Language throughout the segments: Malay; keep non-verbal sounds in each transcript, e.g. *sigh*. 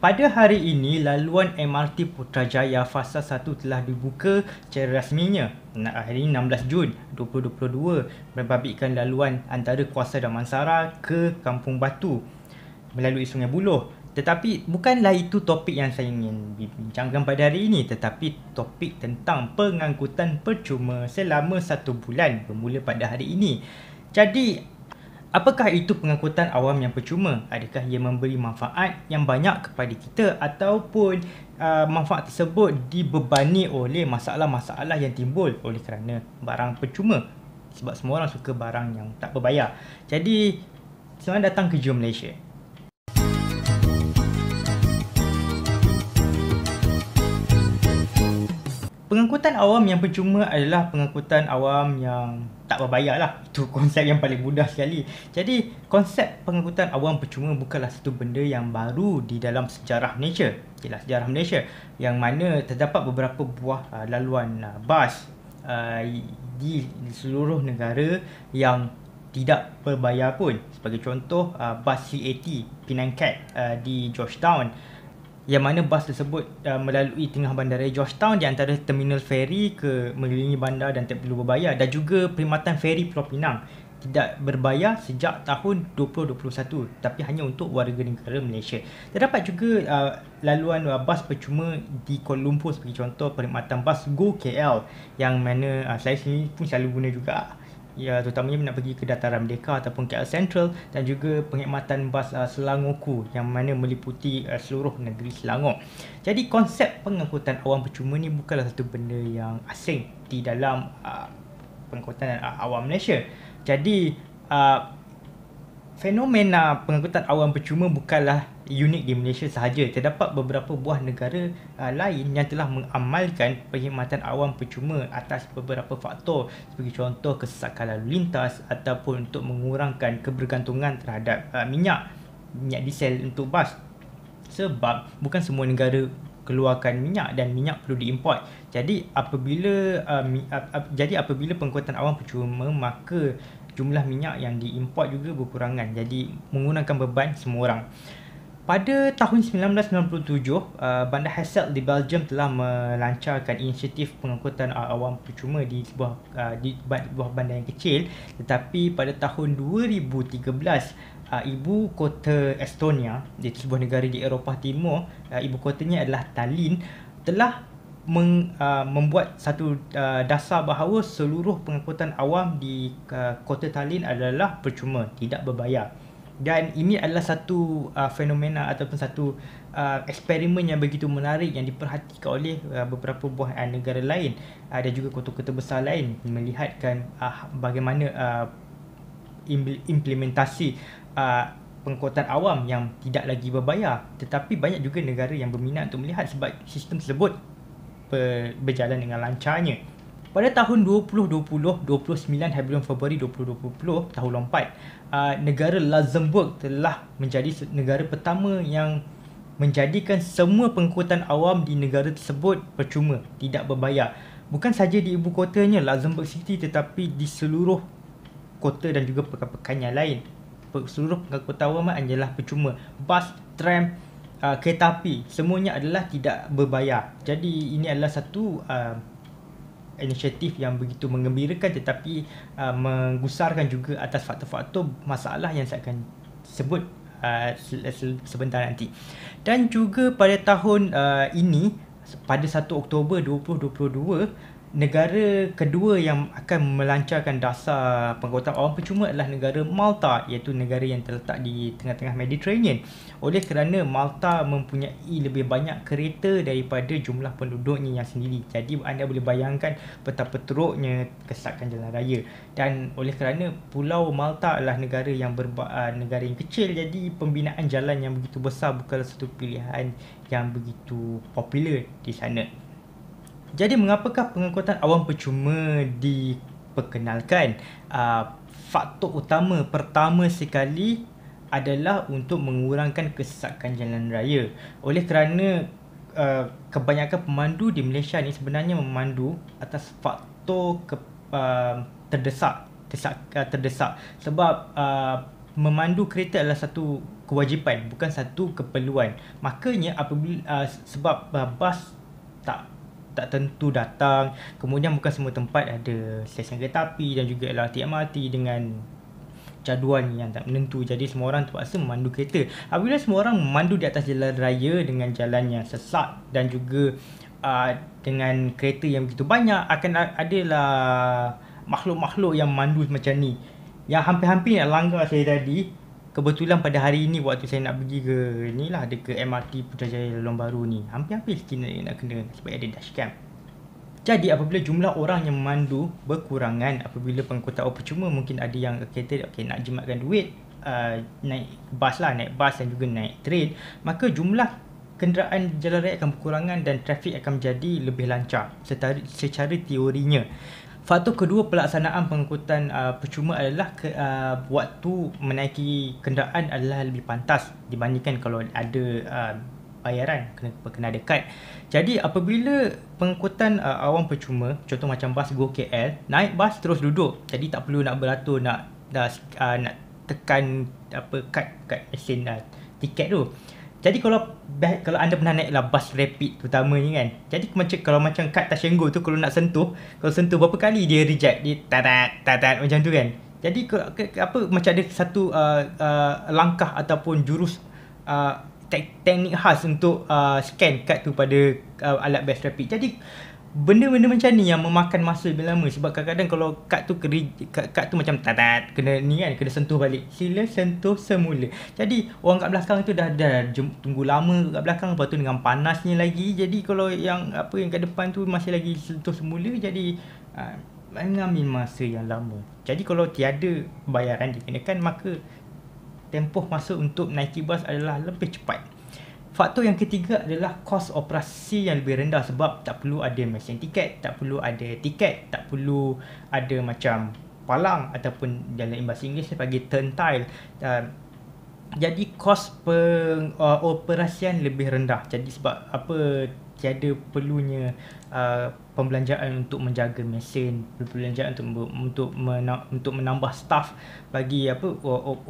Pada hari ini, laluan MRT Putrajaya Fasa 1 telah dibuka secara rasminya hari ini 16 Jun 2022 membabitkan laluan antara Kuasa Damansara ke Kampung Batu melalui Sungai Buloh. Tetapi bukanlah itu topik yang saya ingin bincangkan pada hari ini tetapi topik tentang pengangkutan percuma selama satu bulan bermula pada hari ini. Jadi Apakah itu pengangkutan awam yang percuma? Adakah ia memberi manfaat yang banyak kepada kita ataupun uh, manfaat tersebut dibebani oleh masalah-masalah yang timbul oleh kerana barang percuma? Sebab semua orang suka barang yang tak berbayar. Jadi, selamat datang ke Jom Malaysia. Pengangkutan awam yang percuma adalah pengangkutan awam yang tak berbayar lah *laughs* Itu konsep yang paling mudah sekali Jadi konsep pengangkutan awam percuma bukanlah satu benda yang baru di dalam sejarah Malaysia Ialah sejarah Malaysia Yang mana terdapat beberapa buah uh, laluan uh, bas uh, di, di seluruh negara yang tidak berbayar pun Sebagai contoh uh, bas CAT Penang Cat uh, di Georgetown uh, yang mana bas tersebut uh, melalui tengah bandar Georgetown di antara terminal feri ke mengelilingi bandar dan tak perlu berbayar dan juga perkhidmatan feri Pulau Pinang tidak berbayar sejak tahun 2021 tapi hanya untuk warga negara Malaysia. Terdapat juga uh, laluan uh, bas percuma di Kuala Lumpur sebagai contoh perkhidmatan bas Go KL yang mana uh, saya sendiri pun selalu guna juga. Uh, ya terutamanya nak pergi ke dataran Merdeka ataupun KL Central dan juga pengkhidmatan bas uh, Selangorku yang mana meliputi uh, seluruh negeri Selangor. Jadi konsep pengangkutan awam percuma ni bukanlah satu benda yang asing di dalam uh, pengangkutan uh, awam Malaysia. Jadi uh, fenomena pengangkutan awam percuma bukanlah unik di Malaysia sahaja. Terdapat beberapa buah negara uh, lain yang telah mengamalkan perkhidmatan awam percuma atas beberapa faktor sebagai contoh kesesakan lalu lintas ataupun untuk mengurangkan kebergantungan terhadap uh, minyak minyak diesel untuk bas sebab bukan semua negara keluarkan minyak dan minyak perlu diimport. Jadi apabila uh, mi, uh, uh, jadi apabila pengangkutan awam percuma maka jumlah minyak yang diimport juga berkurangan jadi menggunakan beban semua orang pada tahun 1997, uh, Bandar Hassel di Belgium telah melancarkan inisiatif pengangkutan awam percuma di sebuah, uh, di sebuah bandar yang kecil. Tetapi pada tahun 2013, uh, ibu kota Estonia, di sebuah negara di Eropah Timur, ibu kotanya adalah Tallinn, telah meng, uh, membuat satu uh, dasar bahawa seluruh pengangkutan awam di uh, kota Tallinn adalah percuma, tidak berbayar. Dan ini adalah satu uh, fenomena ataupun satu uh, eksperimen yang begitu menarik yang diperhatikan oleh uh, beberapa buah uh, negara lain uh, dan juga kota-kota besar lain melihatkan uh, bagaimana uh, implementasi uh, pengkotan awam yang tidak lagi berbayar tetapi banyak juga negara yang berminat untuk melihat sebab sistem tersebut berjalan dengan lancarnya. Pada tahun 2020, 29 hari Februari 2020, tahun lompat, uh, negara Luxembourg telah menjadi negara pertama yang menjadikan semua pengkutan awam di negara tersebut percuma, tidak berbayar. Bukan saja di ibu kotanya Luxembourg City tetapi di seluruh kota dan juga pekan-pekan yang lain. Seluruh pengkutan awam adalah percuma. Bus, tram, uh, kereta api semuanya adalah tidak berbayar jadi ini adalah satu uh, inisiatif yang begitu mengembirakan tetapi uh, menggusarkan juga atas faktor-faktor masalah yang saya akan sebut uh, sebentar nanti dan juga pada tahun uh, ini pada 1 Oktober 2022 negara kedua yang akan melancarkan dasar pengkotaan orang percuma adalah negara Malta iaitu negara yang terletak di tengah-tengah Mediterranean oleh kerana Malta mempunyai lebih banyak kereta daripada jumlah penduduknya yang sendiri jadi anda boleh bayangkan betapa teruknya kesatkan jalan raya dan oleh kerana pulau Malta adalah negara yang berba- ah, negara yang kecil jadi pembinaan jalan yang begitu besar bukanlah satu pilihan yang begitu popular di sana jadi mengapakah pengangkutan awam percuma diperkenalkan? Uh, faktor utama pertama sekali adalah untuk mengurangkan kesesakan jalan raya. Oleh kerana uh, kebanyakan pemandu di Malaysia ni sebenarnya memandu atas faktor ke, uh, terdesak, terdesak, uh, terdesak sebab uh, memandu kereta adalah satu kewajipan bukan satu keperluan makanya apabila uh, sebab uh, bas tak tak tentu datang kemudian bukan semua tempat ada stesen kereta api dan juga LRT MRT dengan jadual yang tak menentu jadi semua orang terpaksa memandu kereta apabila semua orang memandu di atas jalan raya dengan jalan yang sesat dan juga uh, dengan kereta yang begitu banyak akan adalah makhluk-makhluk yang mandu macam ni yang hampir-hampir nak langgar saya tadi Kebetulan pada hari ini waktu saya nak pergi ke ni lah ada ke MRT Putrajaya Lelong Baru ni Hampir-hampir Cina nak kena sebab ada dashcam Jadi apabila jumlah orang yang memandu berkurangan apabila pengkotak oh, percuma mungkin ada yang kereta okay, nak jimatkan duit uh, Naik bas lah, naik bas dan juga naik train Maka jumlah kenderaan jalan raya akan berkurangan dan trafik akan menjadi lebih lancar secara, secara teorinya Faktor kedua pelaksanaan pengangkutan uh, percuma adalah ke, uh, waktu menaiki kenderaan adalah lebih pantas dibandingkan kalau ada uh, bayaran kena, kena ada kad. Jadi apabila pengangkutan uh, awam percuma, contoh macam bas go KL, naik bas terus duduk. Jadi tak perlu nak beratur nak dah, uh, nak tekan apa kad kat mesin uh, tiket tu. Jadi kalau kalau anda pernah naiklah bus rapid terutamanya kan. Jadi macam kalau macam kad tashengo tu kalau nak sentuh, kalau sentuh berapa kali dia reject dia tatat tatat macam tu kan. Jadi ke, ke, ke, apa macam ada satu uh, uh, langkah ataupun jurus uh, teknik khas untuk uh, scan kad tu pada uh, alat bus rapid. Jadi benda-benda macam ni yang memakan masa lebih lama sebab kadang-kadang kalau kad tu keri, kad, kad tu macam tatat kena ni kan kena sentuh balik sila sentuh semula jadi orang kat belakang tu dah dah jem, tunggu lama kat belakang lepas tu dengan panasnya lagi jadi kalau yang apa yang kat depan tu masih lagi sentuh semula jadi uh, mengambil masa yang lama jadi kalau tiada bayaran dikenakan maka tempoh masa untuk naik bas adalah lebih cepat Faktor yang ketiga adalah kos operasi yang lebih rendah sebab tak perlu ada mesin tiket, tak perlu ada tiket, tak perlu ada macam palang ataupun dalam bahasa Inggeris saya panggil turntile. Uh, ah, jadi kos pengoperasian ah, uh, lebih rendah. Jadi sebab apa tiada perlunya uh, pembelanjaan untuk menjaga mesin, perbelanjaan untuk untuk mena- untuk menambah staff bagi apa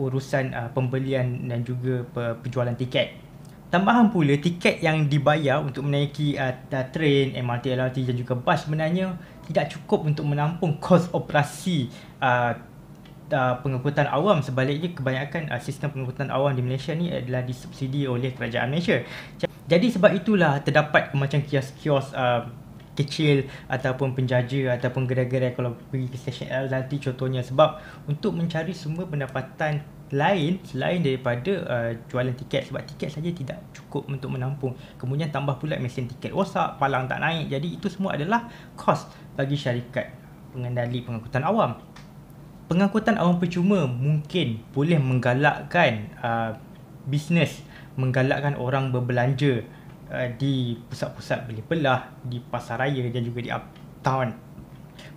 urusan uh, pembelian dan juga pe- penjualan tiket. Tambahan pula tiket yang dibayar untuk menaiki uh, uh train, MRT, LRT dan juga bas sebenarnya tidak cukup untuk menampung kos operasi uh, uh, pengangkutan awam sebaliknya kebanyakan uh, sistem pengangkutan awam di Malaysia ni adalah disubsidi oleh kerajaan Malaysia. Jadi sebab itulah terdapat macam kios-kios uh, kecil ataupun penjaja ataupun gerai-gerai kalau pergi ke stesen LRT contohnya sebab untuk mencari semua pendapatan lain selain daripada uh, jualan tiket sebab tiket saja tidak cukup untuk menampung kemudian tambah pula mesin tiket rosak palang tak naik jadi itu semua adalah kos bagi syarikat pengendali pengangkutan awam pengangkutan awam percuma mungkin boleh menggalakkan uh, bisnes menggalakkan orang berbelanja uh, di pusat-pusat beli belah di pasaraya dan juga di uptown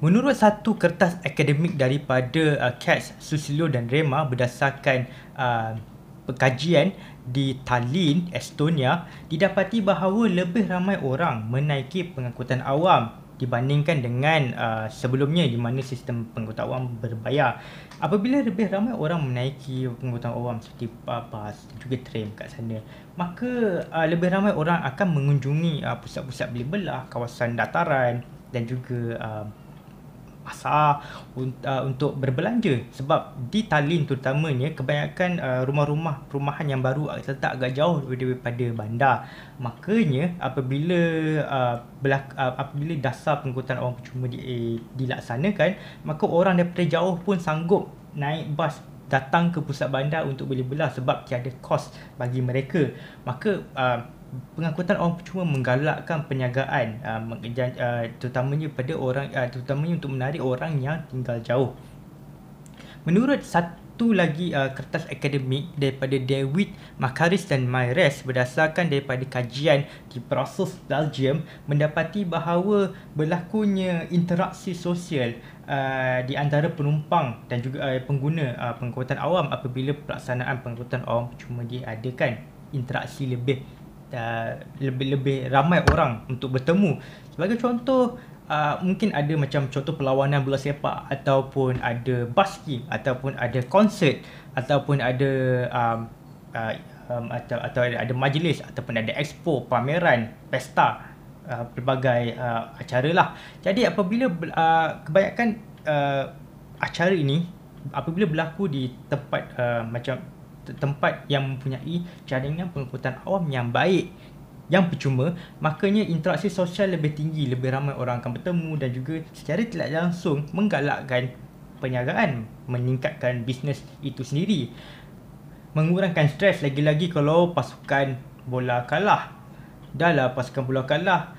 Menurut satu kertas akademik daripada uh, Katz, Susilo dan Rema berdasarkan uh, pekajian di Tallinn, Estonia, didapati bahawa lebih ramai orang menaiki pengangkutan awam dibandingkan dengan uh, sebelumnya di mana sistem pengangkutan awam berbayar. Apabila lebih ramai orang menaiki pengangkutan awam seperti uh, bas dan juga tram kat sana, maka uh, lebih ramai orang akan mengunjungi uh, pusat-pusat beli belah, kawasan dataran dan juga uh, pasar uh, untuk berbelanja sebab di Tallinn terutamanya kebanyakan uh, rumah-rumah perumahan yang baru terletak uh, agak jauh daripada bandar makanya apabila belak- apabila dasar pengangkutan orang percuma eh, dilaksanakan maka orang daripada jauh pun sanggup naik bas datang ke pusat bandar untuk beli belah sebab tiada kos bagi mereka maka uh, pengangkutan orang cuma menggalakkan perniagaan uh, terutamanya pada orang uh, terutamanya untuk menarik orang yang tinggal jauh. Menurut satu lagi uh, kertas akademik daripada David Makaris dan Myres berdasarkan daripada kajian di Brussels, Belgium mendapati bahawa berlakunya interaksi sosial uh, di antara penumpang dan juga uh, pengguna uh, pengangkutan awam apabila pelaksanaan pengangkutan awam percuma diadakan interaksi lebih lebih-lebih uh, ramai orang untuk bertemu. Sebagai contoh, uh, mungkin ada macam contoh perlawanan bola sepak ataupun ada basking ataupun ada konsert ataupun ada um, uh, um, atau, atau ada, ada majlis ataupun ada expo, pameran, pesta, uh, pelbagai uh, acara lah. Jadi apabila uh, kebanyakan uh, acara ini apabila berlaku di tempat uh, macam tempat yang mempunyai jaringan pengangkutan awam yang baik yang percuma, makanya interaksi sosial lebih tinggi, lebih ramai orang akan bertemu dan juga secara tidak langsung menggalakkan perniagaan, meningkatkan bisnes itu sendiri. Mengurangkan stres lagi-lagi kalau pasukan bola kalah. Dahlah pasukan bola kalah,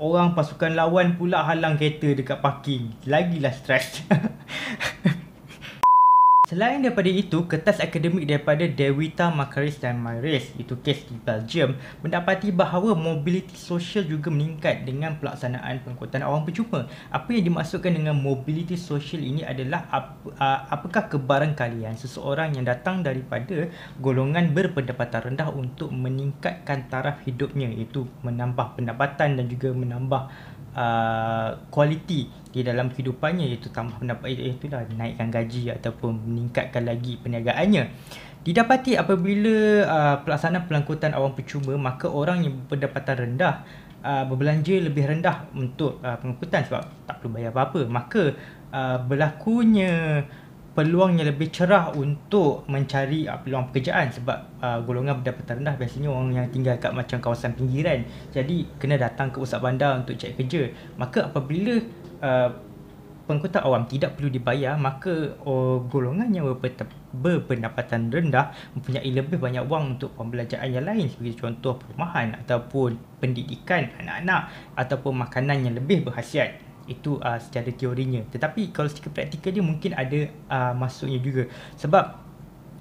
orang pasukan lawan pula halang kereta dekat parking. Lagilah stres. *laughs* Selain daripada itu, kertas akademik daripada Dewita Makaris dan Myres, itu kes di Belgium, mendapati bahawa mobiliti sosial juga meningkat dengan pelaksanaan pengkhotan awam percuma. Apa yang dimaksudkan dengan mobiliti sosial ini adalah ap, apakah kebaran kalian seseorang yang datang daripada golongan berpendapatan rendah untuk meningkatkan taraf hidupnya, iaitu menambah pendapatan dan juga menambah kualiti uh, di dalam kehidupannya iaitu tambah pendapat iaitu eh, dah naikkan gaji ataupun meningkatkan lagi perniagaannya didapati apabila uh, pelaksanaan pelangkutan awam percuma maka orang yang pendapatan rendah uh, berbelanja lebih rendah untuk uh, pengangkutan sebab tak perlu bayar apa-apa maka uh, berlakunya peluang yang lebih cerah untuk mencari uh, peluang pekerjaan sebab uh, golongan pendapatan rendah biasanya orang yang tinggal kat macam kawasan pinggiran jadi kena datang ke pusat bandar untuk cari kerja maka apabila uh, pengkotak awam tidak perlu dibayar maka uh, golongan yang berpendapatan rendah mempunyai lebih banyak wang untuk pembelajaran yang lain seperti contoh perumahan ataupun pendidikan anak-anak ataupun makanan yang lebih berhasiat itu uh, secara teorinya tetapi kalau secara praktikal dia mungkin ada uh, masuknya juga sebab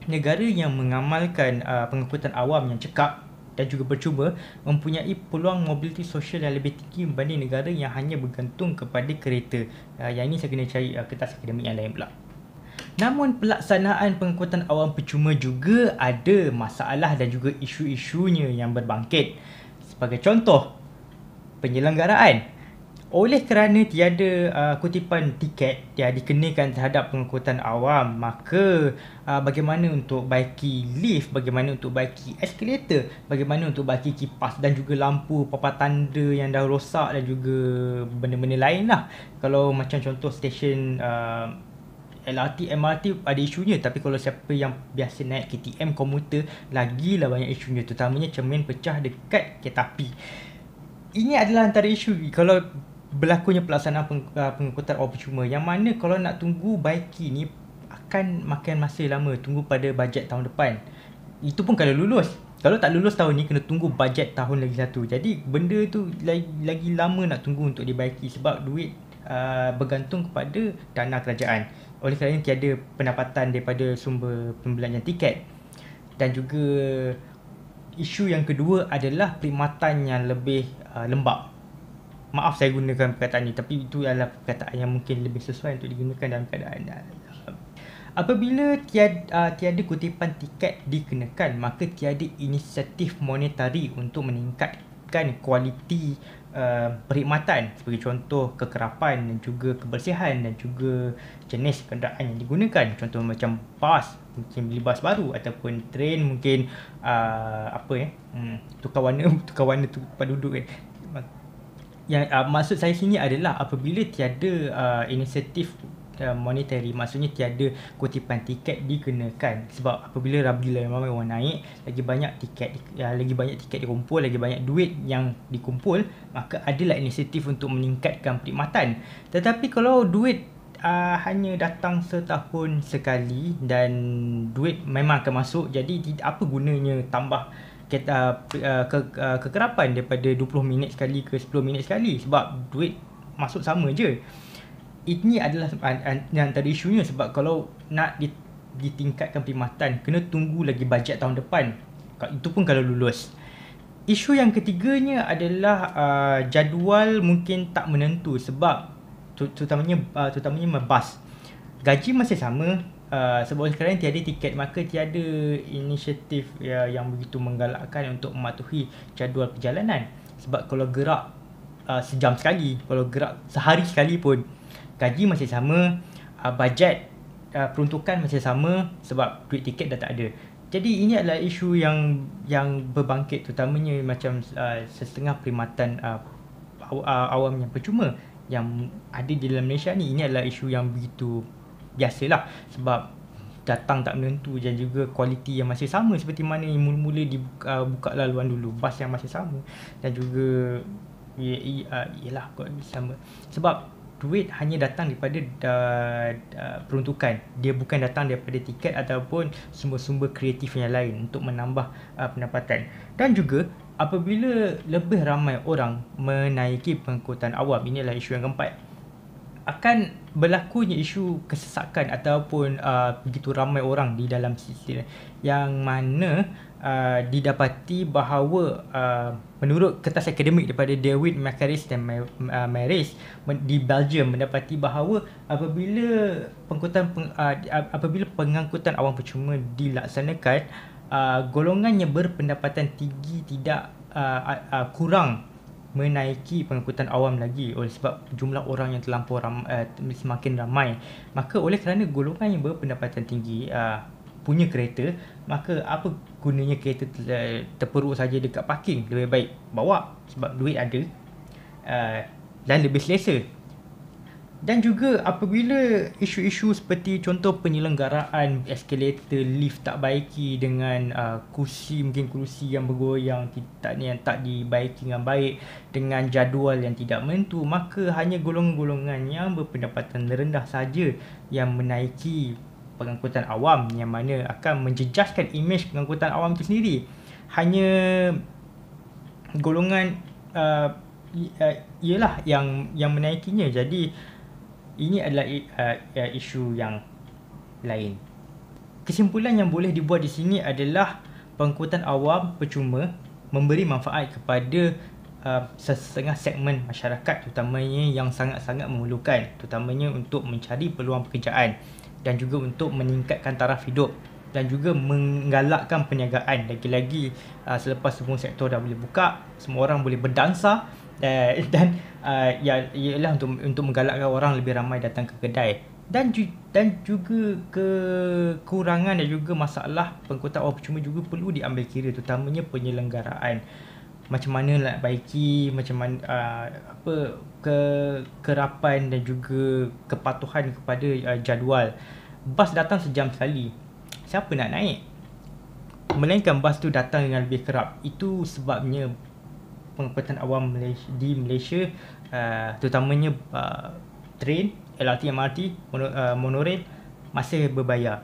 negara yang mengamalkan uh, pengangkutan awam yang cekap dan juga percuba mempunyai peluang mobiliti sosial yang lebih tinggi berbanding negara yang hanya bergantung kepada kereta uh, yang ini saya kena cari uh, kertas akademik yang lain pula Namun pelaksanaan pengangkutan awam percuma juga ada masalah dan juga isu-isunya yang berbangkit. Sebagai contoh, penyelenggaraan. Oleh kerana tiada uh, kutipan tiket yang dikenakan terhadap pengangkutan awam, maka uh, bagaimana untuk baiki lift, bagaimana untuk baiki eskalator, bagaimana untuk baiki kipas dan juga lampu papan tanda yang dah rosak dan juga benda-benda lain lah. Kalau macam contoh stesen uh, LRT, MRT ada isunya tapi kalau siapa yang biasa naik KTM komuter lagilah banyak isunya terutamanya cermin pecah dekat kereta api ini adalah antara isu kalau berlakunya pelaksanaan peng, uh, pengangkutan orang percuma yang mana kalau nak tunggu baiki ni akan makan masa lama tunggu pada bajet tahun depan itu pun kalau lulus kalau tak lulus tahun ni kena tunggu bajet tahun lagi satu jadi benda tu lagi, lagi lama nak tunggu untuk dibaiki sebab duit uh, bergantung kepada dana kerajaan oleh kerana tiada pendapatan daripada sumber pembelanjaan tiket dan juga isu yang kedua adalah perkhidmatan yang lebih uh, lembab maaf saya gunakan perkataan ini tapi itu adalah perkataan yang mungkin lebih sesuai untuk digunakan dalam keadaan apabila tiada, uh, tiada kutipan tiket dikenakan maka tiada inisiatif monetari untuk meningkatkan kualiti Uh, perkhidmatan sebagai contoh kekerapan dan juga kebersihan dan juga jenis kenderaan yang digunakan contoh macam bas mungkin beli bas baru ataupun train mungkin uh, apa ya hmm, tukar warna *laughs* tukar warna tukar duduk kan yang uh, maksud saya sini adalah apabila tiada uh, inisiatif uh, monetary maksudnya tiada kutipan tiket dikenakan sebab apabila Rabi ramai orang naik lagi banyak tiket uh, lagi banyak tiket dikumpul lagi banyak duit yang dikumpul maka adalah inisiatif untuk meningkatkan perkhidmatan tetapi kalau duit Uh, hanya datang setahun sekali dan duit memang akan masuk jadi apa gunanya tambah ke, uh, uh, ke, uh, kekerapan daripada 20 minit sekali ke 10 minit sekali sebab duit masuk sama je. Ini adalah yang tadi isunya sebab kalau nak ditingkatkan perkhidmatan kena tunggu lagi bajet tahun depan. Itu pun kalau lulus. Isu yang ketiganya adalah uh, jadual mungkin tak menentu sebab terutamanya uh, terutamanya bas. Gaji masih sama, Ah, sebab sekarang tiada tiket maka tiada inisiatif ya, yang begitu menggalakkan untuk mematuhi jadual perjalanan sebab kalau gerak uh, sejam sekali kalau gerak sehari sekali pun gaji masih sama uh, bajet uh, peruntukan masih sama sebab duit tiket dah tak ada jadi ini adalah isu yang yang berbangkit terutamanya macam uh, setengah perkhidmatan uh, awam yang percuma yang ada di dalam Malaysia ni ini adalah isu yang begitu biasalah sebab datang tak menentu dan juga kualiti yang masih sama seperti mana yang mula-mula dibuka buka laluan dulu bas yang masih sama dan juga ya uh, ialah kot sama sebab duit hanya datang daripada uh, uh, peruntukan dia bukan datang daripada tiket ataupun sumber-sumber kreatif yang lain untuk menambah uh, pendapatan dan juga apabila lebih ramai orang menaiki pengangkutan awam inilah isu yang keempat akan berlakunya isu kesesakan ataupun uh, begitu ramai orang di dalam sistem yang mana uh, didapati bahawa uh, menurut kertas akademik daripada David Macaris dan uh, Maris di Belgium mendapati bahawa apabila pengangkutan peng, uh, apabila pengangkutan awam percuma dilaksanakan uh, golongan yang berpendapatan tinggi tidak uh, uh, kurang menaiki pengangkutan awam lagi oleh sebab jumlah orang yang terlampau ram, uh, semakin ramai maka oleh kerana golongan yang berpendapatan tinggi uh, punya kereta maka apa gunanya kereta ter- eh, terperuk saja dekat parking lebih baik bawa sebab duit ada uh, dan lebih selesa dan juga apabila isu-isu seperti contoh penyelenggaraan eskalator lift tak baiki dengan uh, kursi mungkin kursi yang bergoyang tak yang tak dibaiki dengan baik dengan jadual yang tidak menentu maka hanya golongan-golongan yang berpendapatan rendah saja yang menaiki pengangkutan awam yang mana akan menjejaskan imej pengangkutan awam itu sendiri hanya golongan uh, uh ialah yang yang menaikinya jadi ini adalah uh, isu yang lain. Kesimpulan yang boleh dibuat di sini adalah pengkutan awam percuma memberi manfaat kepada uh, sesetengah segmen masyarakat terutamanya yang sangat-sangat memerlukan terutamanya untuk mencari peluang pekerjaan dan juga untuk meningkatkan taraf hidup dan juga menggalakkan perniagaan lagi-lagi selepas semua sektor dah boleh buka semua orang boleh berdansa uh, *laughs* dan uh, ya ialah untuk untuk menggalakkan orang lebih ramai datang ke kedai dan ju, dan juga kekurangan dan juga masalah pengkotak oh, cuma juga perlu diambil kira terutamanya penyelenggaraan macam mana nak baiki macam mana uh, apa ke kerapan dan juga kepatuhan kepada uh, jadual bas datang sejam sekali siapa nak naik melainkan bas tu datang dengan lebih kerap itu sebabnya pengangkutan awam Malaysia, di Malaysia uh, terutamanya uh, train, LRT, MRT, mono, uh, monorail masih berbayar.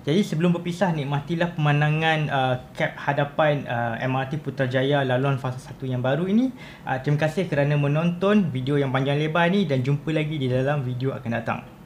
Jadi sebelum berpisah nikmatilah pemandangan uh, cap hadapan uh, MRT Putrajaya laluan fasa 1 yang baru ini. Uh, terima kasih kerana menonton video yang panjang lebar ni dan jumpa lagi di dalam video akan datang.